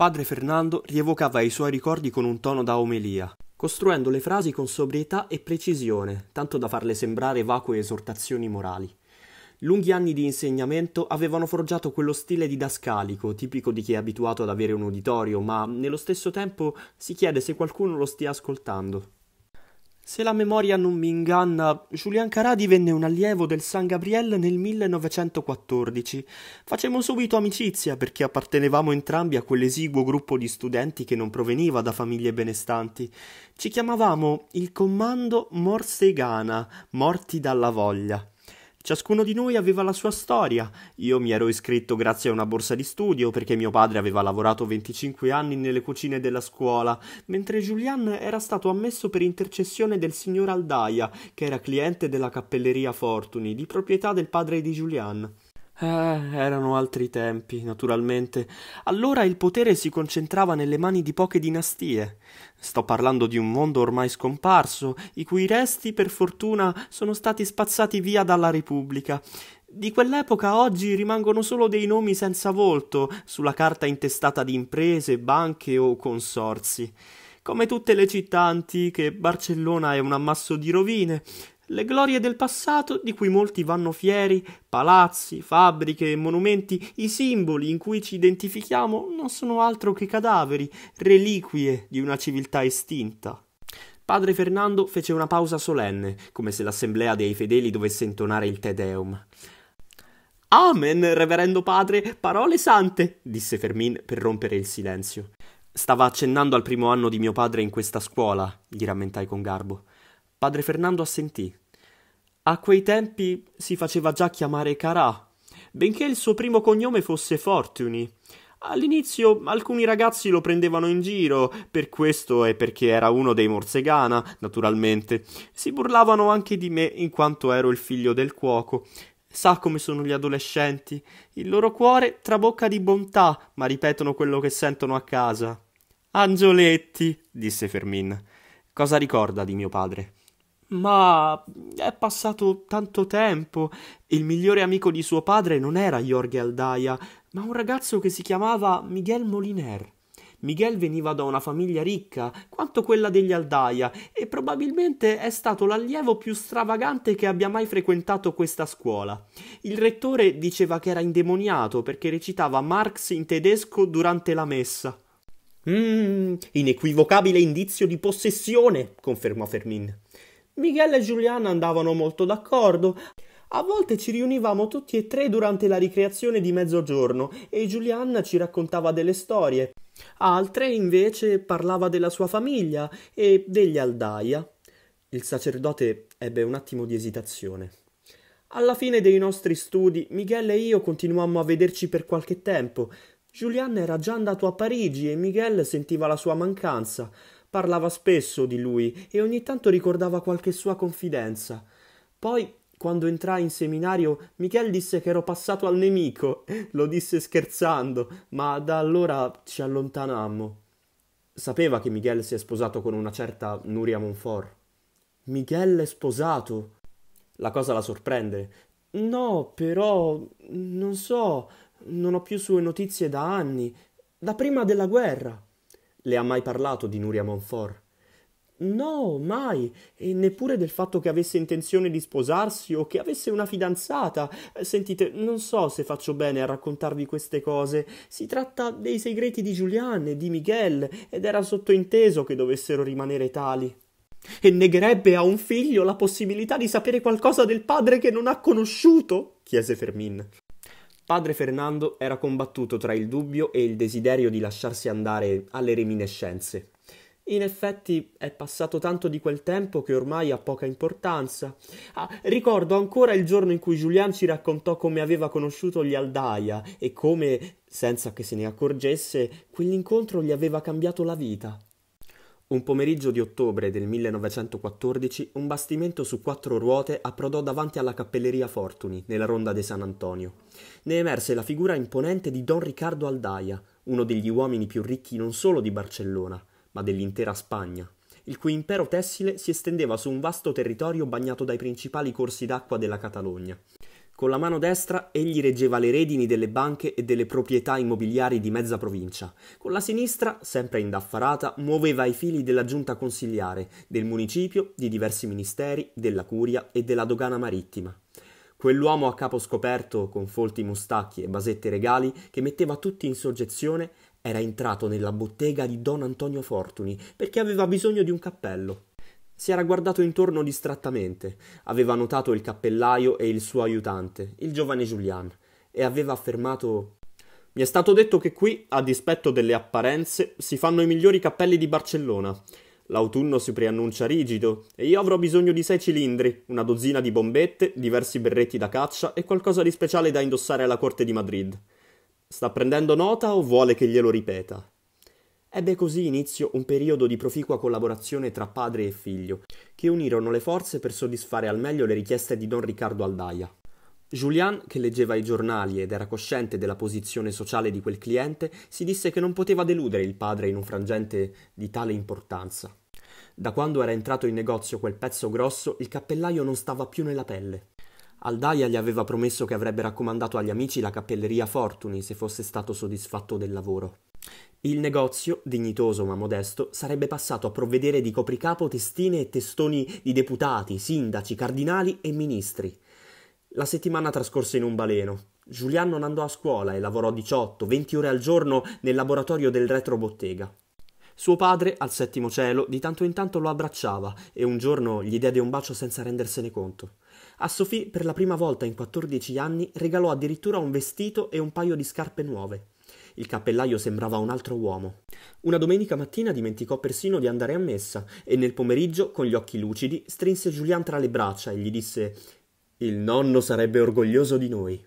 Padre Fernando rievocava i suoi ricordi con un tono da omelia, costruendo le frasi con sobrietà e precisione, tanto da farle sembrare vacue esortazioni morali. Lunghi anni di insegnamento avevano forgiato quello stile didascalico, tipico di chi è abituato ad avere un uditorio, ma nello stesso tempo si chiede se qualcuno lo stia ascoltando. Se la memoria non mi inganna, Julian Carà divenne un allievo del San Gabriel nel 1914. Facemmo subito amicizia perché appartenevamo entrambi a quell'esiguo gruppo di studenti che non proveniva da famiglie benestanti. Ci chiamavamo il Comando Morsegana, morti dalla voglia. Ciascuno di noi aveva la sua storia. Io mi ero iscritto grazie a una borsa di studio perché mio padre aveva lavorato 25 anni nelle cucine della scuola, mentre Julian era stato ammesso per intercessione del signor Aldaia, che era cliente della cappelleria Fortuni, di proprietà del padre di Julian. Eh, erano altri tempi, naturalmente. Allora il potere si concentrava nelle mani di poche dinastie. Sto parlando di un mondo ormai scomparso, i cui resti, per fortuna, sono stati spazzati via dalla Repubblica. Di quell'epoca oggi rimangono solo dei nomi senza volto sulla carta intestata di imprese, banche o consorzi. Come tutte le città antiche, Barcellona è un ammasso di rovine, le glorie del passato di cui molti vanno fieri, palazzi, fabbriche, monumenti, i simboli in cui ci identifichiamo non sono altro che cadaveri, reliquie di una civiltà estinta. Padre Fernando fece una pausa solenne, come se l'assemblea dei fedeli dovesse intonare il Te Deum. Amen, reverendo padre, parole sante, disse Fermin per rompere il silenzio. Stava accennando al primo anno di mio padre in questa scuola, gli rammentai con garbo. Padre Fernando assentì. A quei tempi si faceva già chiamare Carà, benché il suo primo cognome fosse Fortuny. All'inizio alcuni ragazzi lo prendevano in giro, per questo e perché era uno dei Morsegana, naturalmente. Si burlavano anche di me in quanto ero il figlio del cuoco. Sa come sono gli adolescenti, il loro cuore trabocca di bontà, ma ripetono quello che sentono a casa. Angioletti, disse Fermin. Cosa ricorda di mio padre? Ma è passato tanto tempo. Il migliore amico di suo padre non era Jorge Aldaia, ma un ragazzo che si chiamava Miguel Moliner. Miguel veniva da una famiglia ricca, quanto quella degli Aldaia, e probabilmente è stato l'allievo più stravagante che abbia mai frequentato questa scuola. Il rettore diceva che era indemoniato perché recitava Marx in tedesco durante la messa. Mmm, inequivocabile indizio di possessione, confermò Fermin. Miguel e Giuliana andavano molto d'accordo. A volte ci riunivamo tutti e tre durante la ricreazione di mezzogiorno e Giuliana ci raccontava delle storie. Altre invece parlava della sua famiglia e degli Aldaia. Il sacerdote ebbe un attimo di esitazione. Alla fine dei nostri studi, Miguel e io continuammo a vederci per qualche tempo. Giuliana era già andato a Parigi e Miguel sentiva la sua mancanza. Parlava spesso di lui e ogni tanto ricordava qualche sua confidenza. Poi, quando entrai in seminario, Michel disse che ero passato al nemico. Lo disse scherzando, ma da allora ci allontanammo. Sapeva che Miguel si è sposato con una certa Nuria Monfort. Miguel è sposato. La cosa la sorprende. No, però non so, non ho più sue notizie da anni, da prima della guerra. Le ha mai parlato di Nuria Monfort? No, mai, e neppure del fatto che avesse intenzione di sposarsi o che avesse una fidanzata. Sentite, non so se faccio bene a raccontarvi queste cose. Si tratta dei segreti di Giuliane, di Miguel, ed era sottointeso che dovessero rimanere tali. E negherebbe a un figlio la possibilità di sapere qualcosa del padre che non ha conosciuto? chiese Fermin. Padre Fernando era combattuto tra il dubbio e il desiderio di lasciarsi andare alle reminiscenze. In effetti è passato tanto di quel tempo che ormai ha poca importanza. Ah, ricordo ancora il giorno in cui Julian ci raccontò come aveva conosciuto gli Aldaia e come, senza che se ne accorgesse, quell'incontro gli aveva cambiato la vita. Un pomeriggio di ottobre del 1914 un bastimento su quattro ruote approdò davanti alla cappelleria Fortuni, nella ronda di San Antonio. Ne emerse la figura imponente di Don Riccardo Aldaia, uno degli uomini più ricchi non solo di Barcellona, ma dell'intera Spagna, il cui impero tessile si estendeva su un vasto territorio bagnato dai principali corsi d'acqua della Catalogna. Con la mano destra egli reggeva le redini delle banche e delle proprietà immobiliari di mezza provincia. Con la sinistra, sempre indaffarata, muoveva i fili della giunta consiliare, del municipio, di diversi ministeri, della curia e della dogana marittima. Quell'uomo a capo scoperto, con folti mustacchi e basette regali, che metteva tutti in soggezione, era entrato nella bottega di don Antonio Fortuni perché aveva bisogno di un cappello. Si era guardato intorno distrattamente. Aveva notato il cappellaio e il suo aiutante, il giovane Julian, e aveva affermato mi è stato detto che qui, a dispetto delle apparenze, si fanno i migliori cappelli di Barcellona. L'autunno si preannuncia rigido e io avrò bisogno di sei cilindri, una dozzina di bombette, diversi berretti da caccia e qualcosa di speciale da indossare alla corte di Madrid. Sta prendendo nota o vuole che glielo ripeta? Ebbe così inizio un periodo di proficua collaborazione tra padre e figlio, che unirono le forze per soddisfare al meglio le richieste di don Riccardo Aldaia. Julian, che leggeva i giornali ed era cosciente della posizione sociale di quel cliente, si disse che non poteva deludere il padre in un frangente di tale importanza. Da quando era entrato in negozio quel pezzo grosso, il cappellaio non stava più nella pelle. Aldaia gli aveva promesso che avrebbe raccomandato agli amici la cappelleria Fortuny se fosse stato soddisfatto del lavoro. Il negozio, dignitoso ma modesto, sarebbe passato a provvedere di copricapo testine e testoni di deputati, sindaci, cardinali e ministri. La settimana trascorse in un baleno. Giulian non andò a scuola e lavorò 18-20 ore al giorno nel laboratorio del retrobottega. Suo padre, al settimo cielo, di tanto in tanto lo abbracciava e un giorno gli diede un bacio senza rendersene conto. A Sofì, per la prima volta in 14 anni regalò addirittura un vestito e un paio di scarpe nuove. Il cappellaio sembrava un altro uomo. Una domenica mattina dimenticò persino di andare a messa e nel pomeriggio, con gli occhi lucidi, strinse Julian tra le braccia e gli disse Il nonno sarebbe orgoglioso di noi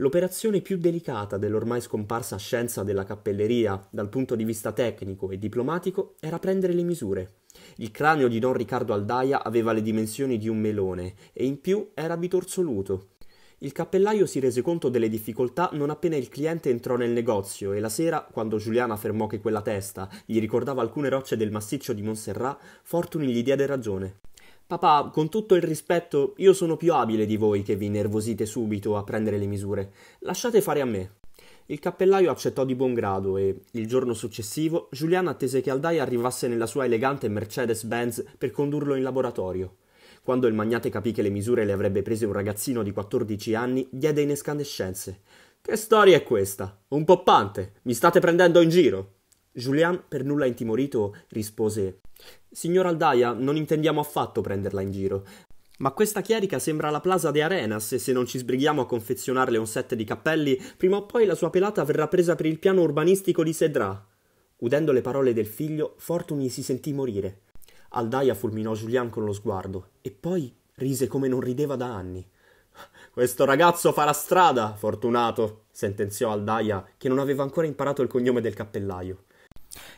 l'operazione più delicata dell'ormai scomparsa scienza della cappelleria dal punto di vista tecnico e diplomatico era prendere le misure. Il cranio di don Riccardo Aldaia aveva le dimensioni di un melone e in più era bitorzoluto. Il cappellaio si rese conto delle difficoltà non appena il cliente entrò nel negozio e la sera, quando Giuliana affermò che quella testa gli ricordava alcune rocce del massiccio di Montserrat, Fortuny gli diede ragione. Papà, con tutto il rispetto, io sono più abile di voi che vi nervosite subito a prendere le misure. Lasciate fare a me. Il cappellaio accettò di buon grado e, il giorno successivo, Giuliano attese che Aldai arrivasse nella sua elegante Mercedes-Benz per condurlo in laboratorio. Quando il magnate capì che le misure le avrebbe prese un ragazzino di 14 anni, diede in escandescenze. Che storia è questa? Un poppante! Mi state prendendo in giro! Julian, per nulla intimorito, rispose Signor Aldaia, non intendiamo affatto prenderla in giro. Ma questa chierica sembra la Plaza de Arenas e se non ci sbrighiamo a confezionarle un set di cappelli, prima o poi la sua pelata verrà presa per il piano urbanistico di Sedra. Udendo le parole del figlio, Fortuny si sentì morire. Aldaia fulminò Julian con lo sguardo e poi rise come non rideva da anni. Questo ragazzo farà strada, fortunato, sentenziò Aldaia, che non aveva ancora imparato il cognome del cappellaio.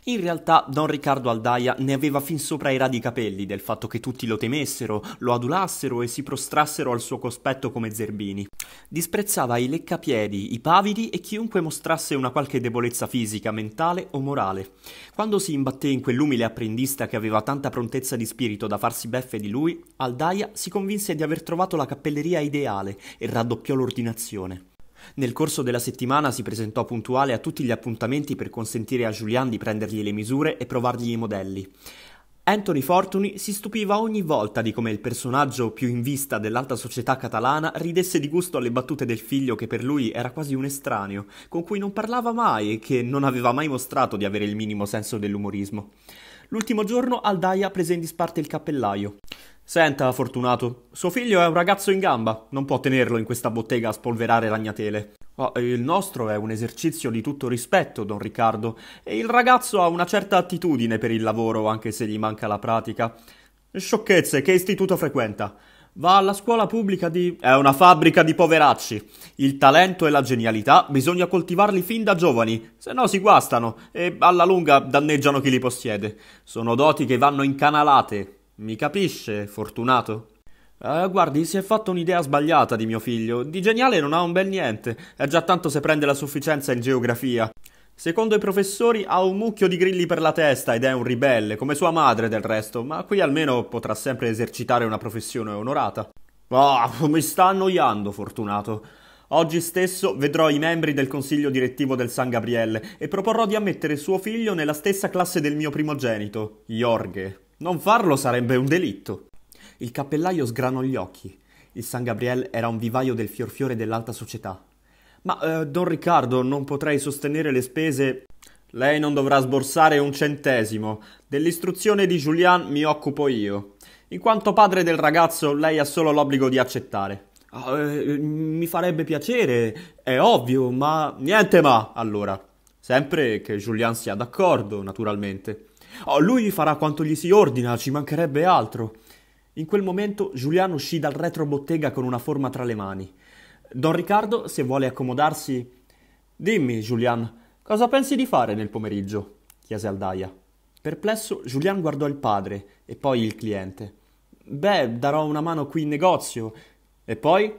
In realtà Don Riccardo Aldaia ne aveva fin sopra i radi capelli del fatto che tutti lo temessero, lo adulassero e si prostrassero al suo cospetto come zerbini. Disprezzava i leccapiedi, i pavidi e chiunque mostrasse una qualche debolezza fisica, mentale o morale. Quando si imbatté in quell'umile apprendista che aveva tanta prontezza di spirito da farsi beffe di lui, Aldaia si convinse di aver trovato la cappelleria ideale e raddoppiò l'ordinazione. Nel corso della settimana si presentò puntuale a tutti gli appuntamenti per consentire a Julian di prendergli le misure e provargli i modelli. Anthony Fortuny si stupiva ogni volta di come il personaggio più in vista dell'alta società catalana ridesse di gusto alle battute del figlio che per lui era quasi un estraneo, con cui non parlava mai e che non aveva mai mostrato di avere il minimo senso dell'umorismo. L'ultimo giorno Aldaia prese in disparte il cappellaio. Senta, Fortunato, suo figlio è un ragazzo in gamba, non può tenerlo in questa bottega a spolverare ragnatele. Oh, il nostro è un esercizio di tutto rispetto, don Riccardo, e il ragazzo ha una certa attitudine per il lavoro, anche se gli manca la pratica. Sciocchezze, che istituto frequenta? Va alla scuola pubblica di... È una fabbrica di poveracci. Il talento e la genialità bisogna coltivarli fin da giovani, se no si guastano e alla lunga danneggiano chi li possiede. Sono doti che vanno incanalate. Mi capisce, fortunato? Eh, guardi, si è fatta un'idea sbagliata di mio figlio. Di geniale non ha un bel niente. È già tanto se prende la sufficienza in geografia. Secondo i professori ha un mucchio di grilli per la testa ed è un ribelle, come sua madre del resto, ma qui almeno potrà sempre esercitare una professione onorata. Ah, oh, mi sta annoiando, fortunato. Oggi stesso vedrò i membri del consiglio direttivo del San Gabriele e proporrò di ammettere suo figlio nella stessa classe del mio primogenito, Jorge. Non farlo sarebbe un delitto. Il cappellaio sgranò gli occhi. Il San Gabriele era un vivaio del fiorfiore dell'alta società. Ma, eh, Don Riccardo, non potrei sostenere le spese. Lei non dovrà sborsare un centesimo. Dell'istruzione di Julian mi occupo io. In quanto padre del ragazzo, lei ha solo l'obbligo di accettare. Oh, mi farebbe piacere, è ovvio, ma niente ma allora. Sempre che Julian sia d'accordo, naturalmente. Oh, lui farà quanto gli si ordina, ci mancherebbe altro. In quel momento Julian uscì dal retrobottega con una forma tra le mani. Don Riccardo, se vuole accomodarsi... Dimmi, Julian, cosa pensi di fare nel pomeriggio? chiese Aldaia. Perplesso, Julian guardò il padre e poi il cliente. Beh, darò una mano qui in negozio. E poi?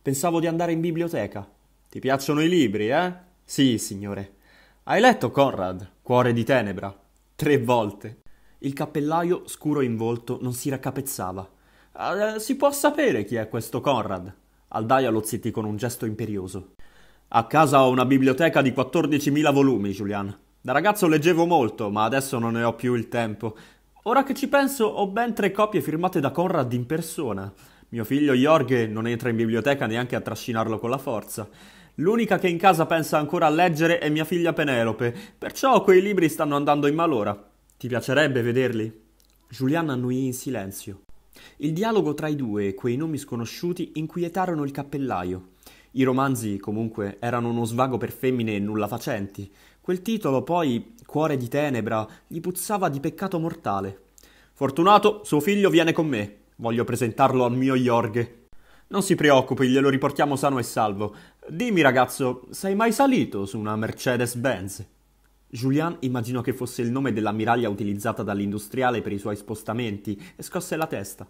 Pensavo di andare in biblioteca. Ti piacciono i libri, eh? Sì, signore. Hai letto Conrad, Cuore di tenebra? Tre volte. Il cappellaio, scuro in volto, non si raccapezzava. Eh, si può sapere chi è questo Conrad? Aldaia lo zittì con un gesto imperioso. A casa ho una biblioteca di 14.000 volumi, Julian. Da ragazzo leggevo molto, ma adesso non ne ho più il tempo. Ora che ci penso, ho ben tre copie firmate da Conrad in persona. Mio figlio Jorge non entra in biblioteca neanche a trascinarlo con la forza. L'unica che in casa pensa ancora a leggere è mia figlia Penelope, perciò quei libri stanno andando in malora. Ti piacerebbe vederli? Julian annuì in silenzio. Il dialogo tra i due e quei nomi sconosciuti inquietarono il cappellaio. I romanzi, comunque, erano uno svago per femmine nulla facenti. Quel titolo, poi, Cuore di tenebra, gli puzzava di peccato mortale. Fortunato, suo figlio viene con me. Voglio presentarlo al mio Jorge. Non si preoccupi, glielo riportiamo sano e salvo. Dimmi, ragazzo, sei mai salito su una Mercedes-Benz? Julian immaginò che fosse il nome dell'ammiraglia utilizzata dall'industriale per i suoi spostamenti e scosse la testa.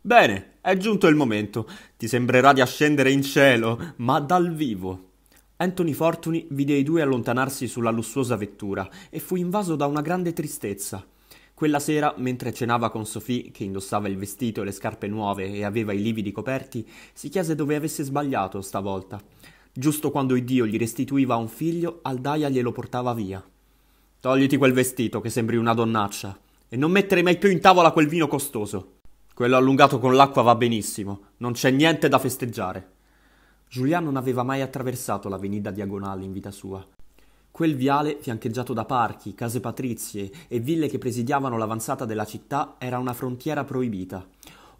Bene, è giunto il momento. Ti sembrerà di ascendere in cielo, ma dal vivo. Anthony Fortuny vide i due allontanarsi sulla lussuosa vettura e fu invaso da una grande tristezza. Quella sera, mentre cenava con Sophie, che indossava il vestito e le scarpe nuove e aveva i lividi coperti, si chiese dove avesse sbagliato stavolta. Giusto quando Dio gli restituiva un figlio, Aldaia glielo portava via. Togliti quel vestito che sembri una donnaccia e non mettere mai più in tavola quel vino costoso. Quello allungato con l'acqua va benissimo, non c'è niente da festeggiare. Giuliano non aveva mai attraversato l'avenida diagonale in vita sua. Quel viale, fiancheggiato da parchi, case patrizie e ville che presidiavano l'avanzata della città, era una frontiera proibita.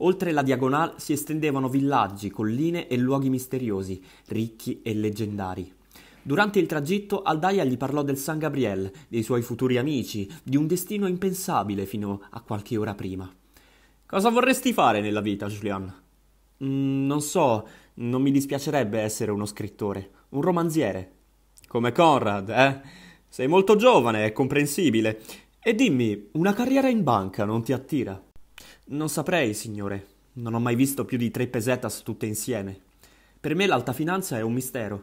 Oltre la diagonale si estendevano villaggi, colline e luoghi misteriosi, ricchi e leggendari. Durante il tragitto Aldaia gli parlò del San Gabriel, dei suoi futuri amici, di un destino impensabile fino a qualche ora prima. Cosa vorresti fare nella vita, Julian? Mm, non so, non mi dispiacerebbe essere uno scrittore, un romanziere. Come Conrad, eh? Sei molto giovane, è comprensibile. E dimmi, una carriera in banca non ti attira? Non saprei, signore. Non ho mai visto più di tre pesetas tutte insieme. Per me l'alta finanza è un mistero.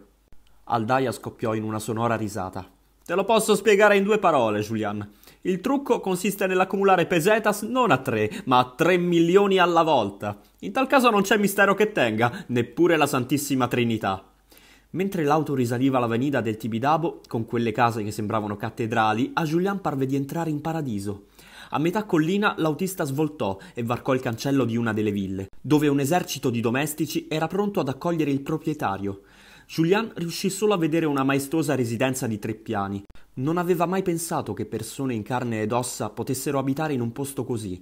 Aldaia scoppiò in una sonora risata. Te lo posso spiegare in due parole, Julian. Il trucco consiste nell'accumulare pesetas non a tre, ma a tre milioni alla volta. In tal caso non c'è mistero che tenga, neppure la Santissima Trinità. Mentre l'auto risaliva l'avenida del Tibidabo, con quelle case che sembravano cattedrali, a Julian parve di entrare in paradiso. A metà collina l'autista svoltò e varcò il cancello di una delle ville, dove un esercito di domestici era pronto ad accogliere il proprietario. Julian riuscì solo a vedere una maestosa residenza di tre piani. Non aveva mai pensato che persone in carne ed ossa potessero abitare in un posto così.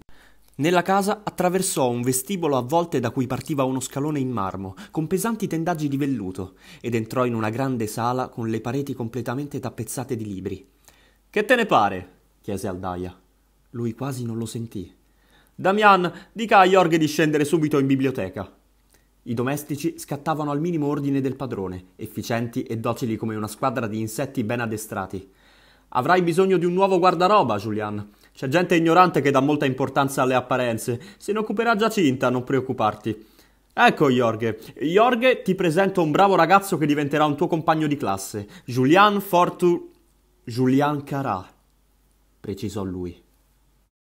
Nella casa attraversò un vestibolo a volte da cui partiva uno scalone in marmo, con pesanti tendaggi di velluto, ed entrò in una grande sala con le pareti completamente tappezzate di libri. Che te ne pare? chiese Aldaia. Lui quasi non lo sentì. Damian, dica a Jorg di scendere subito in biblioteca. I domestici scattavano al minimo ordine del padrone, efficienti e docili come una squadra di insetti ben addestrati. Avrai bisogno di un nuovo guardaroba, Julian. C'è gente ignorante che dà molta importanza alle apparenze. Se ne occuperà Giacinta, non preoccuparti. Ecco Jorge. Jorge ti presento un bravo ragazzo che diventerà un tuo compagno di classe. Julian Fortu... Julian Carà, precisò lui.